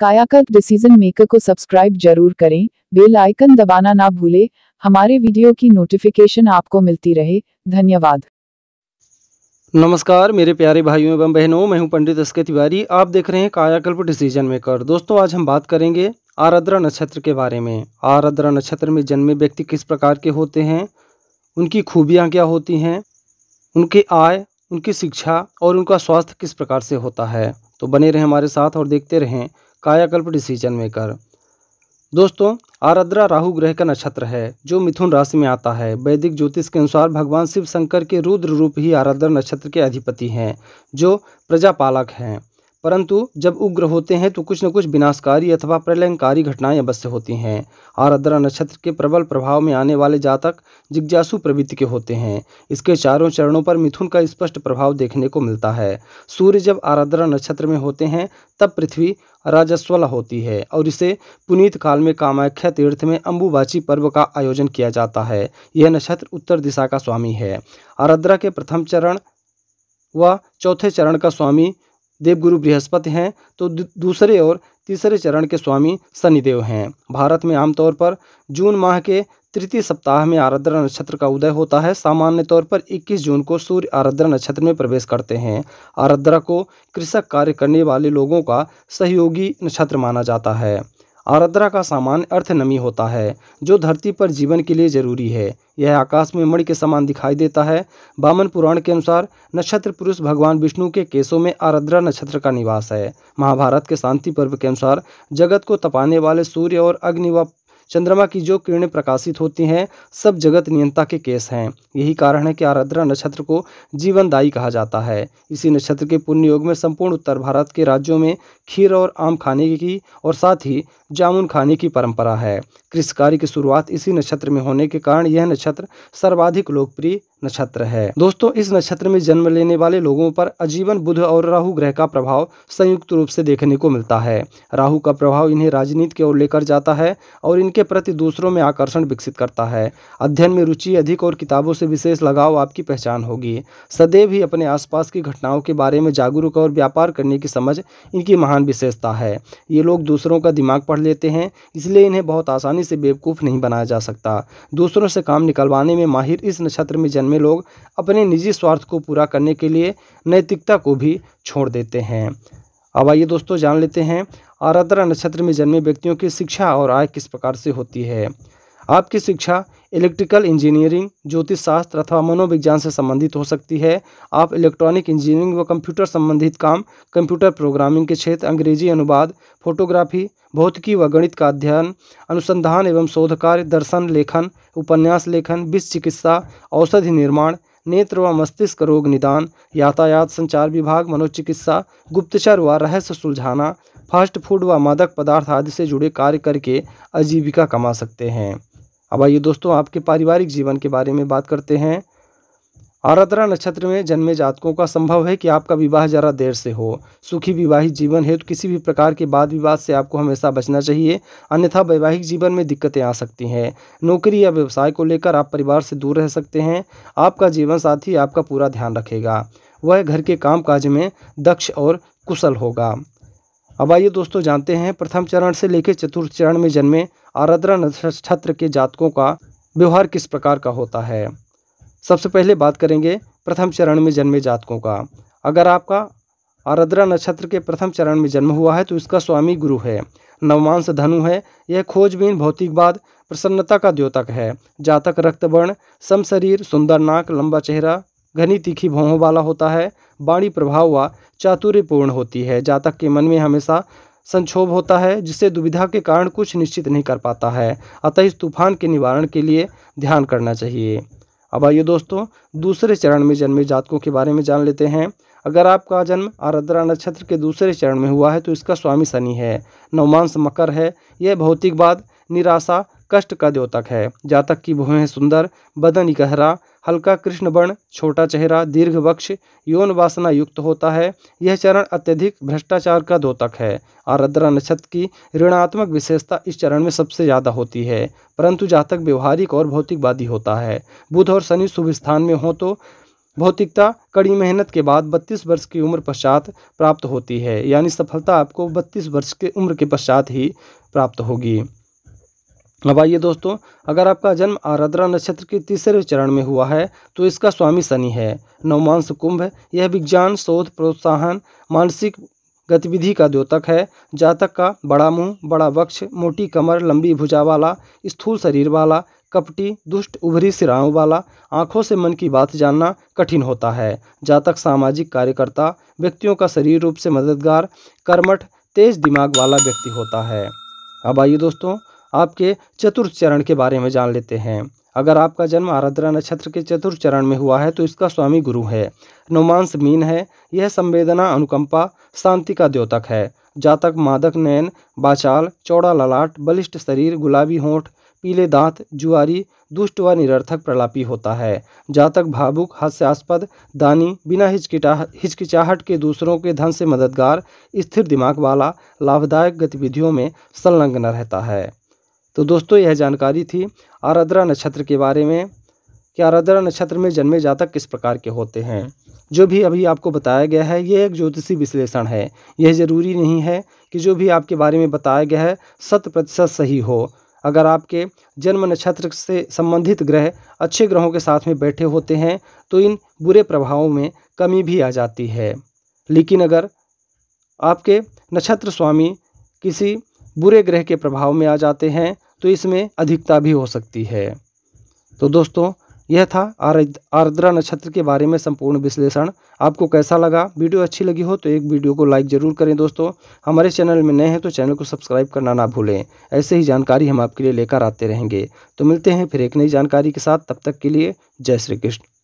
कायाकल्प decision maker को subscribe जरूर करें बेल आइकन दबाना ना भूले हमारे वीडियो की नोटिफिकेशन आपको मिलती रहे धन्यवाद नमस्कार मेरे प्यारे भाइयों एवं बहनों मैं हूं पंडित एस तिवारी आप देख रहे हैं कायाकल्प डिसीजन मेकर दोस्तों आज हम बात करेंगे आराद्रा नक्षत्र के बारे में आराद्रा नक्षत्र में जन्मे व्यक्ति किस प्रकार के होते हैं उनकी खूबियाँ क्या होती हैं उनके आय उनकी शिक्षा और उनका स्वास्थ्य किस प्रकार से होता है तो बने रहें हमारे साथ और देखते रहें कायाकल्प डिसीजन मेकर दोस्तों आराद्रा राहु ग्रह का नक्षत्र है जो मिथुन राशि में आता है वैदिक ज्योतिष के अनुसार भगवान शिव शंकर के रुद्र रूप ही आराध्रा नक्षत्र के अधिपति हैं जो प्रजापालक हैं परंतु जब उग्र होते हैं तो कुछ न कुछ विनाशकारी अथवा प्रलयकारी घटनाएं अवश्य होती हैं आराध्रा नक्षत्र के प्रबल प्रभाव में आने वाले जातक जिज्ञासु प्रवृत्ति के होते हैं इसके चारों चरणों पर मिथुन का स्पष्ट प्रभाव देखने को मिलता है सूर्य जब आराध्रा नक्षत्र में होते हैं तब पृथ्वी राजस्वला होती है और इसे पुनीत काल में कामाख्या तीर्थ में अम्बुबाची पर्व का आयोजन किया जाता है यह नक्षत्र उत्तर दिशा का स्वामी है आराध्रा के प्रथम चरण व चौथे चरण का स्वामी देवगुरु बृहस्पति हैं तो दूसरे और तीसरे चरण के स्वामी शनिदेव हैं भारत में आमतौर पर जून माह के तृतीय सप्ताह में आराध्रा नक्षत्र का उदय होता है सामान्य तौर पर 21 जून को सूर्य आराध्रा नक्षत्र में प्रवेश करते हैं आराध्रा को कृषक कार्य करने वाले लोगों का सहयोगी नक्षत्र माना जाता है आर्द्रा का सामान्य अर्थ नमी होता है जो धरती पर जीवन के लिए जरूरी है यह आकाश में मणि के समान दिखाई देता है बामन पुराण के अनुसार नक्षत्र पुरुष भगवान विष्णु के केसों में आरद्रा नक्षत्र का निवास है महाभारत के शांति पर्व के अनुसार जगत को तपाने वाले सूर्य और अग्नि व चंद्रमा की जो किरणें प्रकाशित होती हैं सब जगत नियंता के केस हैं यही कारण है कि आराध्रा नक्षत्र को जीवनदायी कहा जाता है इसी नक्षत्र के पुण्य योग में संपूर्ण उत्तर भारत के राज्यों में खीर और आम खाने की और साथ ही जामुन खाने की परंपरा है कृषि कार्य की शुरुआत इसी नक्षत्र में होने के कारण यह नक्षत्र सर्वाधिक लोकप्रिय नक्षत्र है दोस्तों इस नक्षत्र में जन्म लेने वाले लोगों पर आजीवन बुध और राहु ग्रह का प्रभाव संयुक्त रूप से देखने को मिलता है राहु का प्रभाव इन्हें राजनीति की ओर लेकर जाता है और इनके प्रति दूसरों में आकर्षण विकसित करता है अध्ययन में रुचि अधिक और किताबों से विशेष लगाव आपकी पहचान होगी सदैव ही अपने आसपास की घटनाओं के बारे में जागरूक और व्यापार करने की समझ इनकी महान विशेषता है ये लोग दूसरों का दिमाग पढ़ लेते हैं इसलिए इन्हें बहुत आसानी से बेवकूफ़ नहीं बनाया जा सकता दूसरों से काम निकलवाने में माहिर इस नक्षत्र में जन्मे में लोग अपने निजी स्वार्थ को पूरा करने के लिए नैतिकता को भी छोड़ देते हैं अब आइए दोस्तों जान लेते हैं आराधना नक्षत्र में जन्मे व्यक्तियों की शिक्षा और आय किस प्रकार से होती है आपकी शिक्षा इलेक्ट्रिकल इंजीनियरिंग ज्योतिष शास्त्र अथवा मनोविज्ञान से संबंधित हो सकती है आप इलेक्ट्रॉनिक इंजीनियरिंग व कंप्यूटर संबंधित काम कंप्यूटर प्रोग्रामिंग के क्षेत्र अंग्रेजी अनुवाद फोटोग्राफी भौतिकी व गणित का अध्ययन अनुसंधान एवं शोध कार्य दर्शन लेखन उपन्यास लेखन विश्व चिकित्सा औषधि निर्माण नेत्र व मस्तिष्क रोग निदान यातायात संचार विभाग मनोचिकित्सा गुप्तचर व रहस्य सुलझाना फास्ट फूड व मादक पदार्थ आदि से जुड़े कार्य करके आजीविका कमा सकते हैं अब आइए दोस्तों आपके पारिवारिक जीवन के बारे में बात करते हैं आराधना नक्षत्र में जन्मे जातकों का संभव है कि आपका विवाह जरा देर से हो सुखी विवाहित जीवन है तो किसी भी प्रकार के वाद विवाद से आपको हमेशा बचना चाहिए अन्यथा वैवाहिक जीवन में दिक्कतें आ सकती हैं नौकरी या व्यवसाय को लेकर आप परिवार से दूर रह सकते हैं आपका जीवन साथी आपका पूरा ध्यान रखेगा वह घर के काम काज में दक्ष और कुशल होगा अब आइए दोस्तों जानते हैं प्रथम चरण से लेकर चतुर्थ चरण में जन्मे आराधना नक्षत्र के जातकों का व्यवहार किस प्रकार का होता है सबसे पहले बात करेंगे प्रथम चरण में जन्मे जातकों का अगर आपका आराध्रा नक्षत्र के प्रथम चरण में जन्म हुआ है तो इसका स्वामी गुरु है नवमांश धनु है यह खोजबीन भौतिकवाद प्रसन्नता का द्योतक है जातक रक्तवर्ण सम शरीर सुंदर नाक लंबा चेहरा घनी तीखी भौहों वाला होता है बाणी प्रभाव व चातुर्यपूर्ण होती है जातक के मन में हमेशा संक्षोभ होता है जिससे दुविधा के कारण कुछ निश्चित नहीं कर पाता है अतः इस तूफान के निवारण के लिए ध्यान करना चाहिए अब आइए दोस्तों दूसरे चरण में जन्मे जातकों के बारे में जान लेते हैं अगर आपका जन्म आरद्रा नक्षत्र के दूसरे चरण में हुआ है तो इसका स्वामी शनि है नवमांस मकर है यह भौतिकवाद निराशा कष्ट का द्योतक है जातक की भूहें सुंदर बदन गहरा हल्का कृष्ण वर्ण छोटा चेहरा दीर्घ वक्ष यौन वासना युक्त होता है यह चरण अत्यधिक भ्रष्टाचार का द्योतक है आरद्रा नक्षत्र की ऋणात्मक विशेषता इस चरण में सबसे ज़्यादा होती है परंतु जातक व्यवहारिक और भौतिकवादी होता है बुध और शनि शुभ स्थान में हो तो भौतिकता कड़ी मेहनत के बाद 32 वर्ष की उम्र पश्चात प्राप्त होती है यानी सफलता आपको 32 वर्ष के उम्र के पश्चात ही प्राप्त होगी अब आइए दोस्तों अगर आपका जन्म आराधरा नक्षत्र के तीसरे चरण में हुआ है तो इसका स्वामी शनि है नवमांस कुंभ यह विज्ञान शोध प्रोत्साहन मानसिक गतिविधि का द्योतक है जातक का बड़ा मुंह बड़ा वक्ष मोटी कमर लंबी भुजा वाला स्थूल शरीर वाला कपटी दुष्ट उभरी सिराओं वाला आंखों से मन की बात जानना कठिन होता है जातक सामाजिक कार्यकर्ता व्यक्तियों का शरीर रूप से मददगार कर्मठ तेज दिमाग वाला व्यक्ति होता है अब आइए दोस्तों आपके चतुर्थ चरण के बारे में जान लेते हैं अगर आपका जन्म आराध्रा नक्षत्र के चतुर्थ चरण में हुआ है तो इसका स्वामी गुरु है नोमांस मीन है यह संवेदना अनुकंपा शांति का द्योतक है जातक मादक नयन बाचाल चौड़ा ललाट बलिष्ठ शरीर गुलाबी होंठ पीले दांत जुआरी दुष्ट व निरर्थक प्रलापी होता है जातक भावुक हास्यास्पद दानी बिना हिचकिटा हिचकिचाहट के दूसरों के धन से मददगार स्थिर दिमाग वाला लाभदायक गतिविधियों में संलग्न रहता है तो दोस्तों यह जानकारी थी आराध्रा नक्षत्र के बारे में कि आराद्रा नक्षत्र में जन्मे जातक किस प्रकार के होते हैं जो भी अभी आपको बताया गया है ये एक ज्योतिषी विश्लेषण है यह ज़रूरी नहीं है कि जो भी आपके बारे में बताया गया है शत प्रतिशत सही हो अगर आपके जन्म नक्षत्र से संबंधित ग्रह अच्छे ग्रहों के साथ में बैठे होते हैं तो इन बुरे प्रभावों में कमी भी आ जाती है लेकिन अगर आपके नक्षत्र स्वामी किसी बुरे ग्रह के प्रभाव में आ जाते हैं तो इसमें अधिकता भी हो सकती है तो दोस्तों यह था आर्द्रा नक्षत्र के बारे में संपूर्ण विश्लेषण आपको कैसा लगा वीडियो अच्छी लगी हो तो एक वीडियो को लाइक जरूर करें दोस्तों हमारे चैनल में नए हैं तो चैनल को सब्सक्राइब करना ना भूलें ऐसे ही जानकारी हम आपके लिए लेकर आते रहेंगे तो मिलते हैं फिर एक नई जानकारी के साथ तब तक के लिए जय श्री कृष्ण